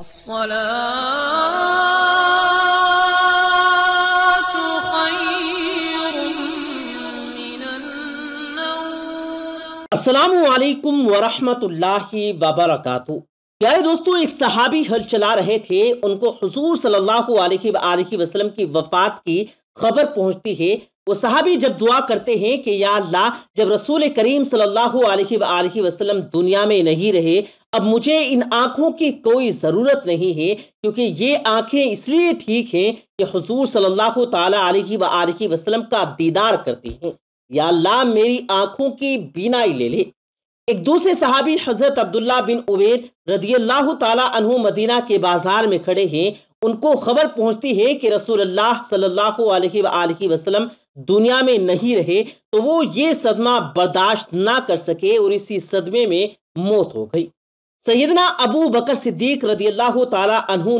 الصلاة خير प्यारे दोस्तों एक सहाबी हल चला रहे थे उनको हजूर सल्लल्लाहु अलैहि वसल्लम की वफात की खबर पहुंचती है वो सहाबी जब दुआ करते हैं कि या अल्लाह जब रसूल करीम सल्लल्लाहु अलैहि वसल्लम दुनिया में नहीं रहे अब मुझे इन आंखों की कोई ज़रूरत नहीं है क्योंकि ये आंखें इसलिए ठीक हैं कि हजूर सल्लल्लाहु ताला अलैहि व वसल्लम का दीदार करती हैं या अल्लाह मेरी आंखों की बीनाई ले ले एक दूसरे सहाबी हज़रत अब्दुल्ला बिन उबैद रदी अल्लाह तु मदीना के बाजार में खड़े हैं उनको खबर पहुंचती है कि रसूल अल्लाह सल्लल्लाहु अलैहि वसल्लम दुनिया में नहीं रहे तो वो ये सदमा बर्दाश्त ना कर सके और इसी सदमे में मौत हो गई सैदना अबू बकर सिद्दीक रदी अल्लाह तहु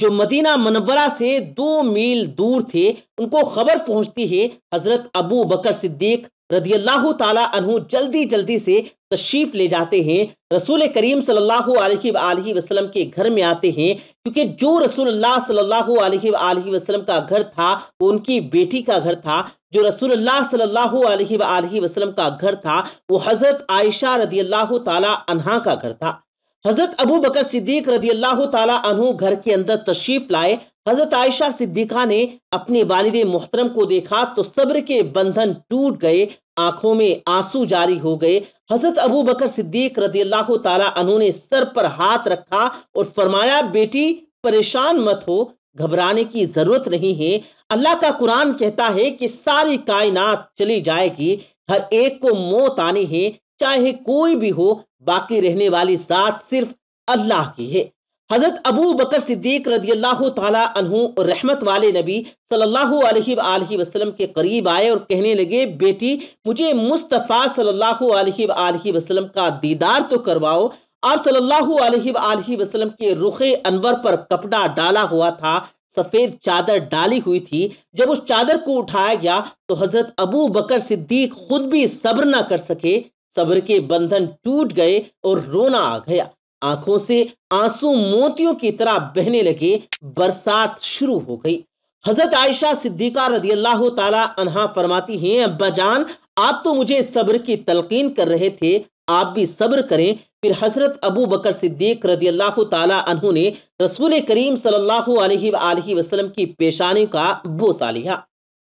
जो मदीना मनवरा से दो मील दूर थे उनको खबर पहुंचती है हजरत अबू बकर सिद्दीक रदी अल्लाह तहु जल्दी जल्दी से तशरीफ ले जाते हैं रसूल करीम सल्लल्लाहु अलैहि वसल्लम के घर में आते हैं क्योंकि जो रसूलुल्लाह सल्लल्लाहु अलैहि वसल्लम का घर था वो उनकी बेटी का घर था जो रसूलुल्लाह सल्लल्लाहु अलैहि वसल्लम का घर था वो हजरत आयशा रदी अल्लाह तला का घर था हजरत अबू बकर सिद्दीक रदी अल्लाह तु घर के अंदर तशरीफ लाए हजरत आयशा सिद्दीका ने अपने वालिद मोहतरम को देखा तो सब्र के बंधन टूट गए आंखों में आंसू जारी हो गए हजरत अबू बकर सिद्दीक रदी अल्लाह तु ने सर पर हाथ रखा और फरमाया बेटी परेशान मत हो घबराने की जरूरत नहीं है अल्लाह का कुरान कहता है कि सारी कायनात चली जाएगी हर एक को मौत आनी है चाहे कोई भी हो बाकी रहने वाली जात सिर्फ अल्लाह की है हजरत अबू बकर सिद्दीक रजी अल्लाह तहु रहमत वाले नबी सल्लल्लाहु अलैहि वसल्लम के करीब आए और कहने लगे बेटी मुझे मुस्तफ़ा सल्लल्लाहु अलैहि वसल्लम का दीदार तो करवाओ आप सल्लल्लाहु अलैहि वसल्लम के रुख अनवर पर कपड़ा डाला हुआ था सफेद चादर डाली हुई थी जब उस चादर को उठाया गया तो हजरत अबू बकर सिद्दीक खुद भी सब्र ना कर सके सब्र के बंधन टूट गए और रोना आ गया आंखों से आंसू मोतियों की तरह बहने लगे बरसात शुरू हो गई हजरत आयशा सिद्दीका रजी अल्लाह अनहा फरमाती हैं अब्बा जान आप तो मुझे सब्र की तलकीन कर रहे थे आप भी सब्र करें फिर हजरत अबू बकर सिद्दीक रजी अल्लाह तहु ने रसूल करीम सल्लल्लाहु अलैहि वसल्लम की पेशानी का बोसा लिया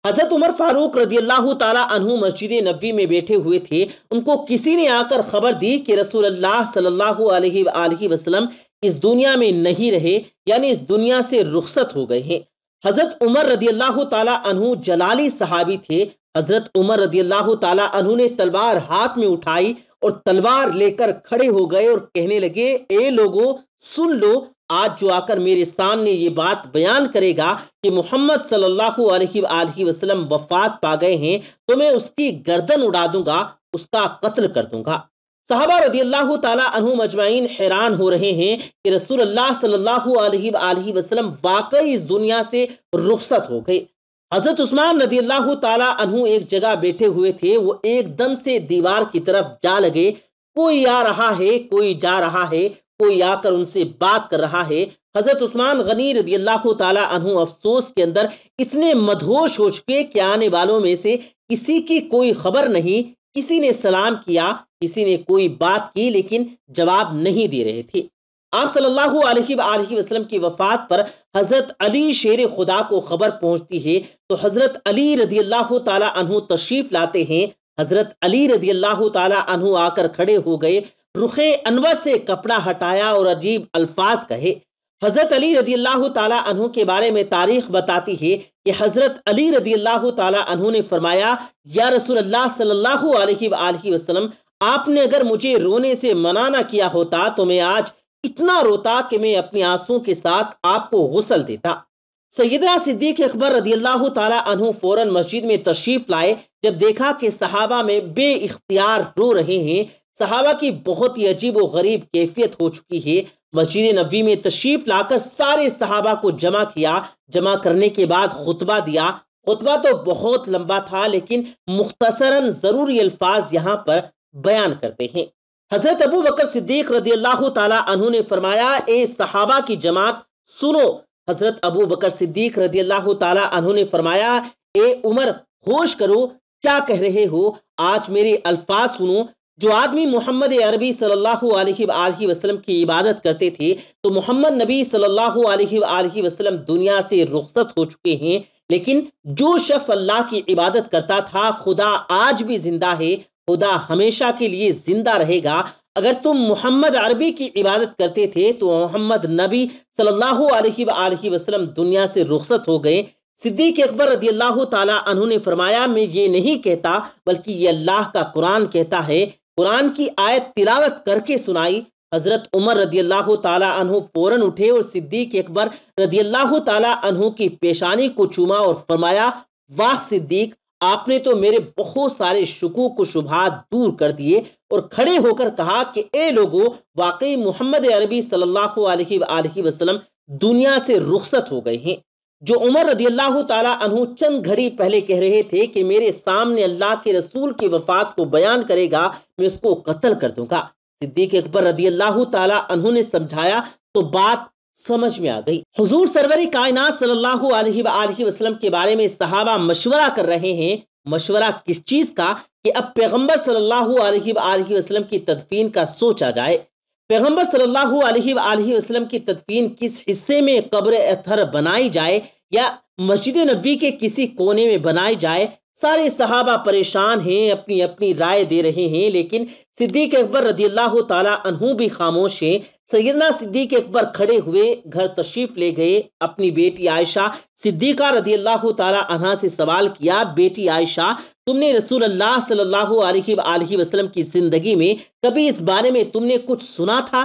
हजरत उमर फारूक रजी अल्लाह तु मस्जिद नबी में बैठे हुए थे उनको किसी ने आकर खबर दी कि रसूल अल्लाह सल्लल्लाहु अलैहि वसल्लम इस दुनिया में नहीं रहे यानी इस दुनिया से रुखसत हो गए हैं हजरत उमर रजी अल्लाह तु जलाली सहाबी थे हजरत उमर रदी अल्लाह तु ने तलवार हाथ में उठाई और तलवार लेकर खड़े हो गए और कहने लगे ए लोगो सुन लो आज जो आकर मेरे सामने ये बात बयान करेगा कि मोहम्मद सल्लल्लाहु अलैहि वसल्लम वफात पा गए हैं तो मैं उसकी गर्दन उड़ा दूंगा उसका कत्ल कर दूंगा साहबा रजी अल्लाह तहम अजमाइन हैरान हो रहे हैं कि रसूल अल्लाह सल्लल्लाहु अलैहि वसल्लम वाकई इस दुनिया से रुखसत हो गए हजरत उस्मान रदी अल्लाह तहु एक जगह बैठे हुए थे वो एकदम से दीवार की तरफ जा लगे कोई आ रहा है कोई जा रहा है कोई आकर उनसे बात कर रहा है हजरत उस्मान गनी रदी अल्लाह तु अफसोस के अंदर इतने मधोश हो चुके कि आने वालों में से किसी की कोई खबर नहीं किसी ने सलाम किया किसी ने कोई बात की लेकिन जवाब नहीं दे रहे थे आप सल्लल्लाहु अलैहि वसल्लम की वफात पर हज़रत अली शेर खुदा को खबर पहुंचती है तो हज़रत अली रदी अल्लाह तु तशरीफ़ लाते हैं हज़रत अली रदी अल्लाह तु आकर खड़े हो गए रुखे अनवर से कपड़ा हटाया और अजीब अल्फाज कहे हज़रत अली रदी अल्लाह तला के बारे में तारीख बताती है कि हज़रत अली रदी अल्लाह तला ने फरमाया या रसूल अल्लाह सल्लल्लाहु अलैहि वसल्लम आपने अगर मुझे रोने से मना ना किया होता तो मैं आज इतना रोता कि मैं अपने आंसू के साथ आपको गुसल देता सैदरा सिद्दीक अकबर रदी अल्लाह तु फ़ौरन मस्जिद में तशरीफ़ लाए जब देखा कि सहाबा में बे रो रहे हैं सहाबा की बहुत ही अजीब व गरीब कैफियत हो चुकी है मस्जिद नबी में तशरीफ लाकर सारे सहाबा को जमा किया जमा करने के बाद खुतबा दिया खुतबा तो बहुत लंबा था लेकिन मुख्तसरन ज़रूरी अल्फाज यहाँ पर बयान करते हैं हज़रत अबू बकर सिद्दीक रदी अल्लाह तु ने फरमाया ए सहाबा की जमात सुनो हज़रत अबू बकर सिद्दीक रदी अल्लाह तु ने फरमाया ए उमर होश करो क्या कह रहे हो आज मेरे अल्फाज सुनो जो आदमी मोहम्मद अरबी सल्लल्लाहु अलैहि वसल्लम की इबादत करते थे तो मोहम्मद नबी सल्लल्लाहु अलैहि वसल्लम दुनिया से रुखसत हो चुके हैं लेकिन जो शख्स अल्लाह की इबादत करता था खुदा आज भी जिंदा है खुदा हमेशा के लिए जिंदा रहेगा अगर तुम मोहम्मद अरबी की इबादत करते थे तो मोहम्मद नबी सल्लल्लाहु अलैहि वसल्लम दुनिया से रुखसत हो गए सिद्दीक अकबर रदी अल्लाह तला ने फरमाया मैं ये नहीं कहता बल्कि ये अल्लाह का कुरान कहता है कुरान की आयत तिलावत करके सुनाई हजरत उमर रदी अल्लाह तला फौरन उठे और सिद्दीक अकबर रदी अल्लाह तला की पेशानी को चूमा और फरमाया वाह सिद्दीक आपने तो मेरे बहुत सारे शकू को शुभा दूर कर दिए और खड़े होकर कहा कि ए लोगो वाकई मोहम्मद अरबी सल्लल्लाहु अलैहि वसल्लम दुनिया से रुखसत हो गए हैं जो उमर रदी अल्लाह तु चंद घड़ी पहले कह रहे थे कि मेरे सामने अल्लाह के रसूल की वफात को बयान करेगा मैं उसको कत्ल कर दूंगा सिद्दीक अकबर रदी अल्लाह तु ने समझाया तो बात समझ में आ गई हजूर सरवर कायनात सल्लल्लाहु अलैहि वसल्लम के बारे में सहाबा मशवरा कर रहे हैं मशवरा किस चीज का कि अब पैगंबर सल्लल्लाहु अलैहि वसल्लम की तदफीन का सोचा जाए पैगम्बर सल्लल्लाहु अलैहि वसल्लम की तदफीन किस हिस्से में कब्र अथर बनाई जाए या मस्जिद नबी के किसी कोने में बनाई जाए सारे सहाबा परेशान हैं अपनी अपनी राय दे रहे हैं लेकिन सिद्दीक अकबर रजी अल्लाह तहू भी खामोश हैं सैदना सिद्दीक अकबर खड़े हुए घर तशरीफ ले गए अपनी बेटी आयशा सिद्दीका रजी अल्लाह तह से सवाल किया बेटी आयशा तुमने रसूल अल्लाह सल्लल्लाहु अलैहि वसल्लम की जिंदगी में कभी इस बारे में तुमने कुछ सुना था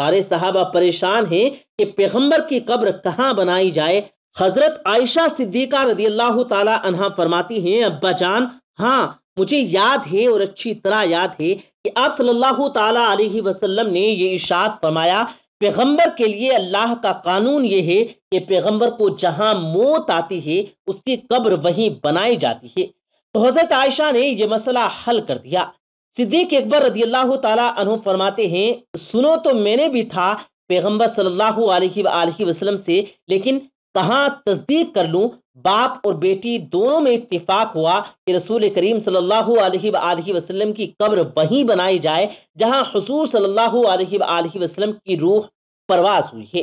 सारे सहाबा परेशान हैं कि पैगंबर की कब्र कहाँ बनाई जाए हजरत आयशा सिद्दीका रजी अल्लाह तहा फरमाती हैं अब्बा जान हाँ मुझे याद है और अच्छी तरह याद है कि आप सल्लल्लाहु ताला अलैहि वसल्लम ने ये इशाद फरमाया पैगंबर के लिए अल्लाह का कानून ये है कि पैगंबर को जहां मौत आती है उसकी कब्र वहीं बनाई जाती है तो हजरत आयशा ने यह मसला हल कर दिया सिद्दीक अकबर रजी अल्लाह तु फरमाते हैं सुनो तो मैंने भी था पैगम्बर सल्लल्लाहु अलैहि वसल्लम से लेकिन कहा तस्दीक कर लूँ बाप और बेटी दोनों में इतफाक हुआ कि रसूल करीम सल्लल्लाहु अलैहि वसल्लम की कब्र वहीं बनाई जाए जहाँ हसूर सल्लल्लाहु अलैहि वसल्लम की रूह परवास हुई है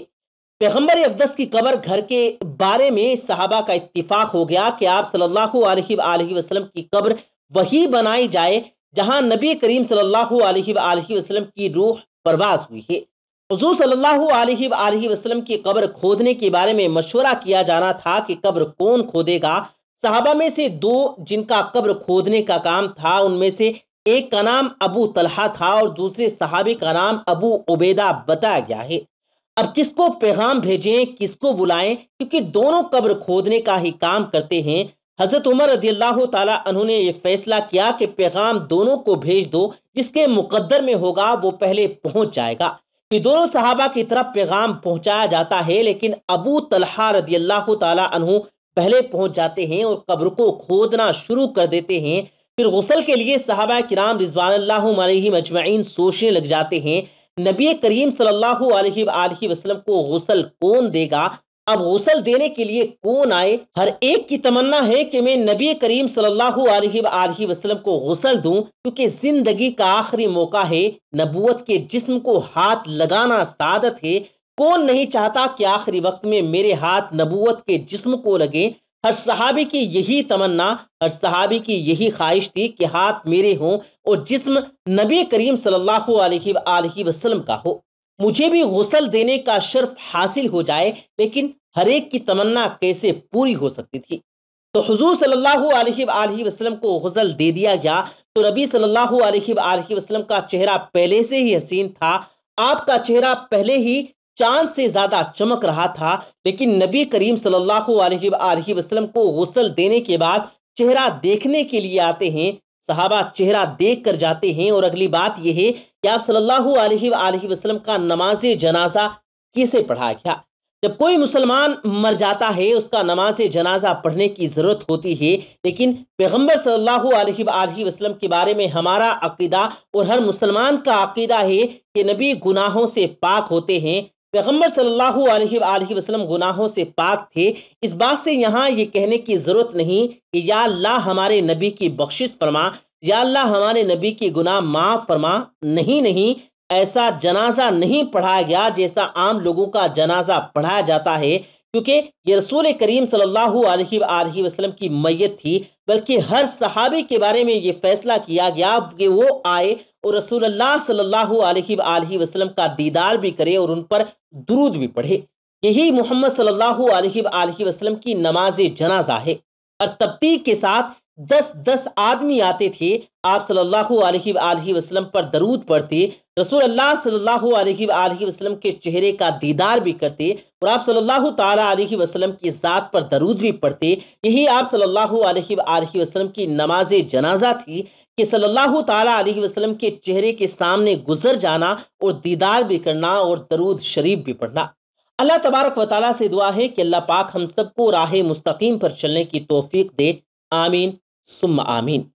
पैगम्बर अकदस की कब्र घर के बारे में साहबा का इतफ़ाक हो गया कि आप सल्लल्लाहु अलैहि वसल्लम की कब्र वही बनाई जाए जहाँ नबी करीम सल्लल्लाहु अलैहि वसल्लम की रूह परवास हुई है हजू सल्लाम वसल्लम की कब्र खोदने के बारे में मशवरा किया जाना था कि कब्र कौन खोदेगा साहबा में से दो जिनका कब्र खोदने का काम था उनमें से एक का नाम अबू तलहा था और दूसरे साहबे का नाम अबू उबेदा बताया गया है अब किसको पैगाम भेजें किसको बुलाएं क्योंकि दोनों कब्र खोदने का ही काम करते हैं हजरत उमर रदी अल्लाह ने यह फैसला किया कि पैगाम दोनों को भेज दो जिसके मुकद्दर में होगा वो पहले पहुंच जाएगा कि दोनों सहाबा की तरफ पैगाम पहुंचाया जाता है लेकिन अबू तलहा रदी अल्लाह तु पहले पहुंच जाते हैं और कब्र को खोदना शुरू कर देते हैं फिर गसल के लिए सहाबा किराम रिजवान मजमैन सोचने लग जाते हैं नबी करीम सल्लल्लाहु अलैहि वसल्लम को गसल कौन देगा अब गसल देने के लिए कौन आए हर एक की तमन्ना है कि मैं नबी करीम सल्लल्लाहु अलैहि वसल्लम को गसल दूं क्योंकि जिंदगी का आखिरी मौका है नबूत के जिस्म को हाथ लगाना सादत है कौन नहीं चाहता कि आखिरी वक्त में मेरे हाथ नबूत के जिस्म को लगे हर सहाबी की यही तमन्ना हर सहाबी की यही ख्वाहिश थी कि हाथ मेरे हों और जिस्म नबी करीम सल्लल्लाहु अलैहि वसल्लम का हो मुझे भी गुसल देने का शर्फ हासिल हो जाए लेकिन हरेक की तमन्ना कैसे पूरी हो सकती थी तो हजूर सल्लल्लाहु अलैहि वसल्लम को गुसल दे दिया गया तो नबी सल्लल्लाहु अलैहि वसल्लम का चेहरा पहले से ही हसीन था आपका चेहरा पहले ही चांद से ज्यादा चमक रहा था लेकिन नबी करीम सल्लल्लाहु अलैहि वसल्लम को गसल देने के बाद चेहरा देखने के लिए आते हैं सहाबा चेहरा देख कर जाते हैं और अगली बात यह है कि आप सल्लल्लाहु अलैहि वसल्लम का नमाज जनाजा कैसे पढ़ा गया जब कोई मुसलमान मर जाता है उसका नमाज जनाजा पढ़ने की ज़रूरत होती है लेकिन पैगम्बर सल्लल्लाहु अलैहि वसल्लम के बारे में हमारा अकीदा और हर मुसलमान का अकीदा है कि नबी गुनाहों से पाक होते हैं पैगम्बर सल्ला अलैहि गुनाहों से पाक थे इस बात से यहाँ ये कहने की ज़रूरत नहीं कि या ला हमारे नबी की बख्शिश फरमा या ला हमारे नबी की गुनाह माफ़ फरमा नहीं नहीं ऐसा जनाजा नहीं पढ़ाया गया जैसा आम लोगों का जनाजा पढ़ाया जाता है क्योंकि ये रसूल करीम सल्लल्लाहु वसलम वसल्लम की मैत थी बल्कि हर सहाबी के बारे में ये फैसला किया गया कि वो आए और रसूल सल्लल्लाहु अलैहि वसल्लम का दीदार भी करे और उन पर दुरूद भी पढ़े यही मोहम्मद सल्लल्लाहु अलैहि वसल्लम की नमाज जनाजा है और तब्दीक के साथ दस दस आदमी आते थे आप सल्लल्लाहु अलैहि वसल्लम पर दरूद पढ़ते रसूल अल्लाह सल्लल्लाहु अलैहि वसल्लम के चेहरे का दीदार भी करते और आप सल्लल्लाहु ताला अलैहि वसल्लम की ज़ात पर दरूद भी पढ़ते यही आप सल्लल्लाहु अलैहि वसल्लम की नमाज जनाजा थी कि सल्लल्लाहु ताला अलैहि वसल्लम के चेहरे के सामने गुजर जाना और दीदार भी करना और दरूद शरीफ भी पढ़ना अल्लाह तबारक वाली से दुआ है कि अल्लाह पाक हम सबको राह मुस्तकीम पर चलने की तोफ़ी दे आमीन 苏马阿敏。